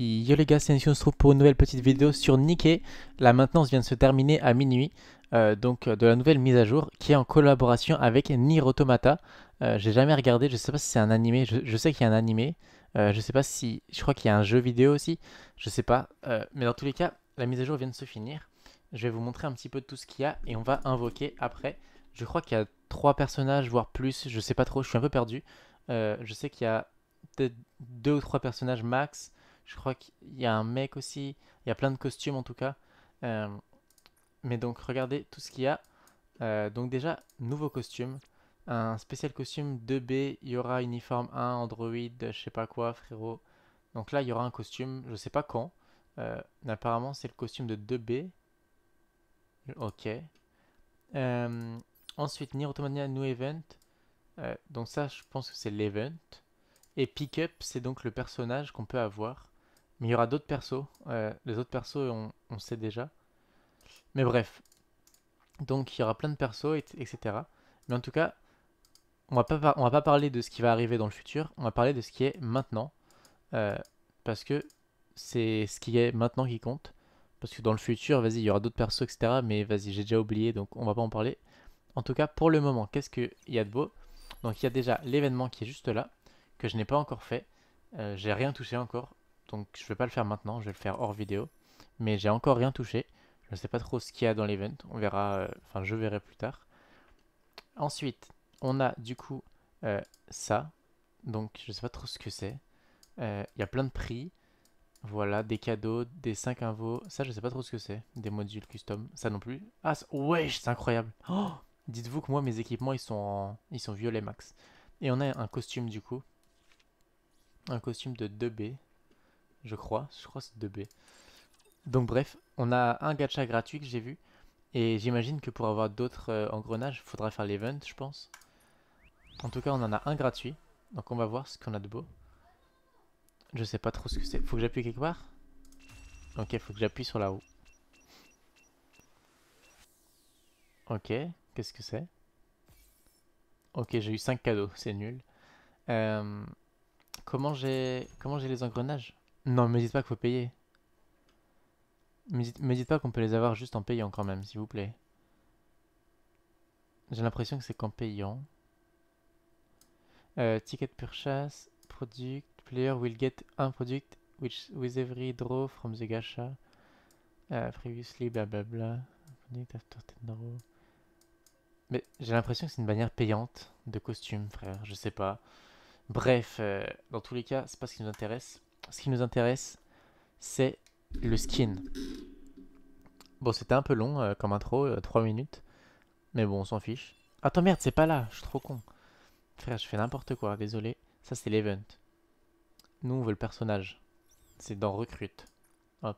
Yo les gars, c'est Nation, on se trouve pour une nouvelle petite vidéo sur Nike. La maintenance vient de se terminer à minuit, euh, donc euh, de la nouvelle mise à jour qui est en collaboration avec Nier Automata. Euh, j'ai jamais regardé, je sais pas si c'est un animé, je, sais qu'il y a un animé, je sais pas si, je crois qu'il y a un jeu vidéo aussi, je sais pas. mais dans tous les cas, la mise à jour vient de se finir. Je vais vous montrer un petit peu tout ce qu'il y a et on va invoquer après. Je crois qu'il y a trois personnages, voire plus, je sais pas trop, je suis un peu perdu. je sais qu'il y a peut-être deux ou trois personnages max. Je crois qu'il y a un mec aussi. Il y a plein de costumes en tout cas. Euh, mais donc regardez tout ce qu'il y a. Euh, donc déjà, nouveau costume. Un spécial costume 2B, il y aura uniforme 1, Android, je sais pas quoi, frérot. Donc là, il y aura un costume, je sais pas quand. Euh, apparemment, c'est le costume de 2B. Ok. ensuite, Nier New Event. donc ça, je pense que c'est l'event. Et Pickup, c'est donc le personnage qu'on peut avoir. Mais il y aura d'autres persos. les autres persos, on, sait déjà. Mais bref. Donc il y aura plein de persos, etc. Mais en tout cas, on va pas on va pas parler de ce qui va arriver dans le futur. On va parler de ce qui est maintenant. Euh, parce que c'est ce qui est maintenant qui compte. Parce que dans le futur, vas-y, il y aura d'autres persos, etc. Mais vas-y, j'ai déjà oublié, donc on va pas en parler. En tout cas, pour le moment, qu'est-ce qu'il y a de beau Donc il y a déjà l'événement qui est juste là, que je n'ai pas encore fait. Euh, j'ai rien touché encore. Donc je vais pas le faire maintenant, je vais le faire hors vidéo. Mais j'ai encore rien touché. Je ne sais pas trop ce qu'il y a dans l'event. On verra, euh, enfin je verrai plus tard. Ensuite, on a du coup euh, ça. Donc je sais pas trop ce que c'est. Euh, il y a plein de prix. Voilà, des cadeaux, des 5 invos. Ça, je sais pas trop ce que c'est. Des modules custom. Ça non plus. Ah, wesh, c'est incroyable. Oh Dites-vous que moi, mes équipements, ils sont, ils sont violets max. Et on a un costume du coup. Un costume de 2B je crois. Je crois que c'est 2B. Donc bref, on a un gacha gratuit que j'ai vu. Et j'imagine que pour avoir d'autres euh, engrenages, il faudra faire l'event, je pense. En tout cas, on en a un gratuit. Donc on va voir ce qu'on a de beau. Je sais pas trop ce que c'est. Faut que j'appuie quelque part Ok, faut que j'appuie sur la roue. Ok, qu'est-ce que c'est Ok, j'ai eu 5 cadeaux, c'est nul. Euh, comment j'ai comment j'ai les engrenages non, me dites pas qu'il faut payer. Me me dites pas qu'on peut les avoir juste en payant quand même, s'il vous plaît. J'ai l'impression que c'est qu'en payant. Euh, ticket purchase, product, player will get un product which with every draw from the gacha. Uh, previously, blablabla. Product after Mais j'ai l'impression que c'est une bannière payante de costume, frère, je sais pas. Bref, euh, dans tous les cas, c'est pas ce qui nous intéresse ce qui nous intéresse, c'est le skin. Bon, c'était un peu long euh, comme intro, 3 euh, minutes. Mais bon, on s'en fiche. Attends, merde, c'est pas là, je suis trop con. Frère, je fais n'importe quoi, désolé. Ça, c'est l'event. Nous, on veut le personnage. C'est dans Recrute. Hop.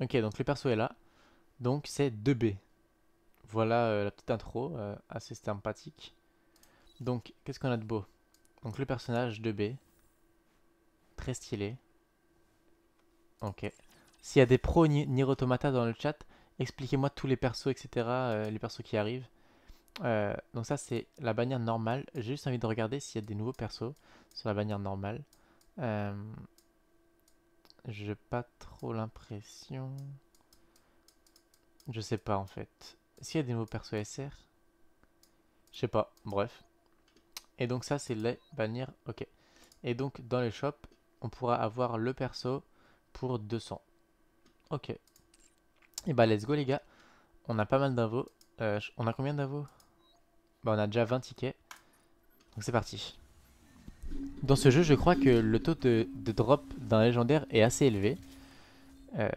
Ok, donc le perso est là. Donc, c'est 2B. Voilà euh, la petite intro, assez sympathique. Donc, qu'est-ce qu'on a de beau Donc, le personnage 2B. Très stylé. Ok. S'il y a des pros Nier Automata dans le chat, expliquez-moi tous les persos, etc. Euh, les persos qui arrivent. Euh, donc ça, c'est la bannière normale. J'ai juste envie de regarder s'il y a des nouveaux persos sur la bannière normale. Euh, j'ai pas trop l'impression... Je sais pas, en fait. S'il y a des nouveaux persos SR Je sais pas, bref. Et donc ça, c'est les bannières... Ok. Et donc, dans les shops, on pourra avoir le perso pour 200. Ok. Et eh bah ben, let's go les gars. On a pas mal d'invos. Euh, on a combien d'invos Bah on a déjà 20 tickets. Donc c'est parti. Dans ce jeu je crois que le taux de, drop d'un légendaire est assez élevé. Euh,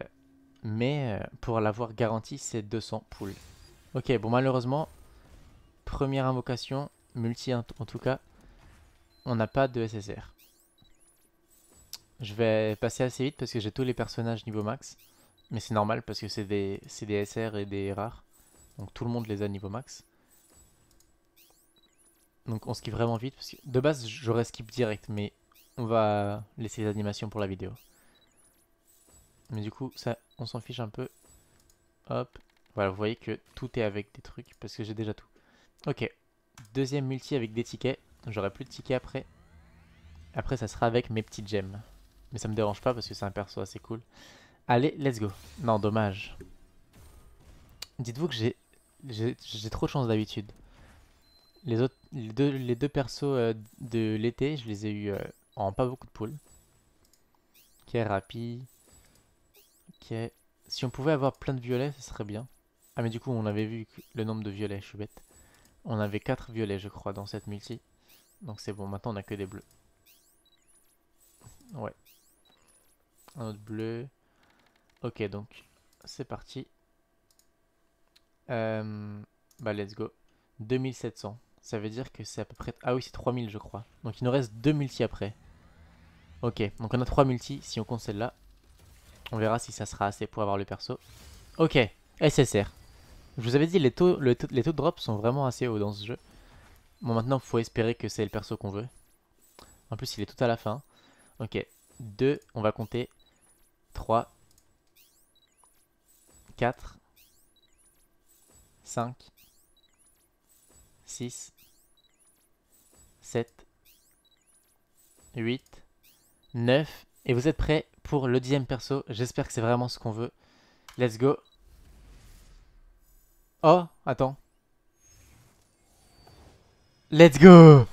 mais euh, pour l'avoir garanti c'est 200 poules. Ok bon malheureusement première invocation, multi en tout cas, on n'a pas de SSR. Je vais passer assez vite parce que j'ai tous les personnages niveau max. Mais c'est normal parce que c'est des, SR et des rares. Donc tout le monde les a niveau max. Donc on skip vraiment vite parce que de base j'aurais skip direct mais on va laisser les animations pour la vidéo. Mais du coup ça on s'en fiche un peu. Hop. Voilà vous voyez que tout est avec des trucs parce que j'ai déjà tout. Ok. Deuxième multi avec des tickets. J'aurai plus de tickets après. Après ça sera avec mes petites gemmes. Mais ça me dérange pas parce que c'est un perso assez cool. Allez, let's go. Non, dommage. Dites-vous que j'ai j'ai trop de chance d'habitude. Les, autres, les, deux, les deux persos euh, de l'été, je les ai eu euh, en pas beaucoup de poules. Ok, rapide. Ok. Si on pouvait avoir plein de violets, ce serait bien. Ah mais du coup, on avait vu le nombre de violets, je suis bête. On avait 4 violets, je crois, dans cette multi. Donc c'est bon, maintenant on a que des bleus. Ouais un autre bleu. Ok, donc c'est parti. Euh, bah, let's go. 2700. Ça veut dire que c'est à peu près... Ah oui, c'est 3000, je crois. Donc il nous reste 2 multi après. Ok, donc on a 3 multi si on compte celle-là. On verra si ça sera assez pour avoir le perso. Ok, SSR. Je vous avais dit, les taux, les taux de drop sont vraiment assez hauts dans ce jeu. Bon, maintenant, faut espérer que c'est le perso qu'on veut. En plus, il est tout à la fin. Ok, 2, on va compter 3, 4, 5, 6, 7, 8, 9. Et vous êtes prêts pour le dixième perso. J'espère que c'est vraiment ce qu'on veut. Let's go. Oh, attends. Let's go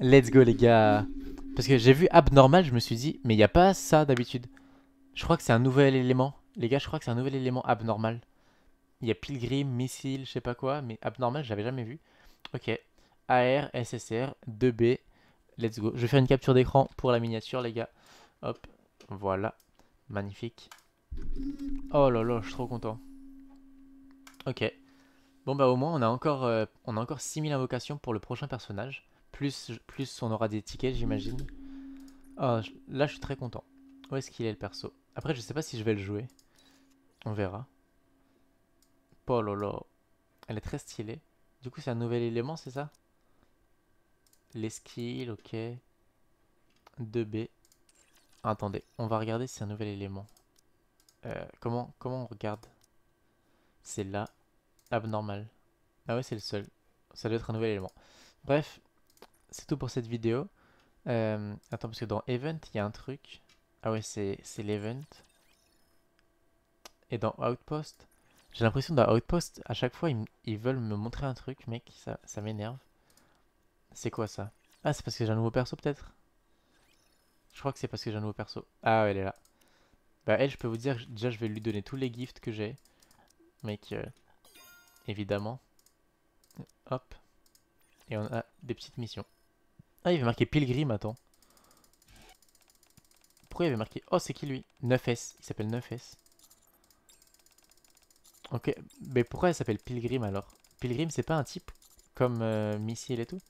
Let's go les gars Parce que j'ai vu abnormal, je me suis dit, mais il n'y a pas ça d'habitude. Je crois que c'est un nouvel élément. Les gars, je crois que c'est un nouvel élément abnormal. Il y a Pilgrim, Missile, je sais pas quoi, mais abnormal, j'avais jamais vu. Ok. AR, SSR, 2B. Let's go. Je vais faire une capture d'écran pour la miniature, les gars. Hop. Voilà. Magnifique. Oh là là, je suis trop content. Ok. Bon bah au moins on a encore, euh, on a encore 6000 invocations pour le prochain personnage. Plus, plus on aura des tickets j'imagine. Ah, là je suis très content. Où est-ce qu'il est le perso après, je sais pas si je vais le jouer. On verra. Pololo. Oh Elle est très stylée. Du coup, c'est un nouvel élément, c'est ça Les skills, ok. 2B. Attendez, on va regarder si c'est un nouvel élément. Euh, comment, comment on regarde C'est là. Abnormal. Ah ouais, c'est le seul. Ça doit être un nouvel élément. Bref, c'est tout pour cette vidéo. Euh, attends, parce que dans Event, il y a un truc. Ah ouais, c'est l'event. Et dans Outpost, j'ai l'impression dans Outpost, à chaque fois, ils, veulent me montrer un truc, mec, ça, ça m'énerve. C'est quoi ça Ah, c'est parce que j'ai un nouveau perso, peut-être Je crois que c'est parce que j'ai un nouveau perso. Ah, ouais, elle est là. Bah, elle, je peux vous dire, déjà, je vais lui donner tous les gifts que j'ai. Mec, euh, évidemment. Hop. Et on a des petites missions. Ah, il veut marquer Pilgrim, attends il avait marqué Oh, c'est qui lui 9S. Il s'appelle 9S. Ok, mais pourquoi il s'appelle Pilgrim alors Pilgrim, c'est pas un type comme euh, Missile et tout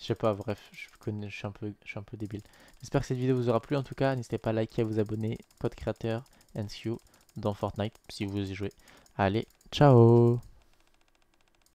Je sais pas, bref, je, connais, suis un peu, suis un peu débile. J'espère que cette vidéo vous aura plu. En tout cas, n'hésitez pas à liker, à vous abonner. Code créateur, you dans Fortnite si vous y jouez. Allez, ciao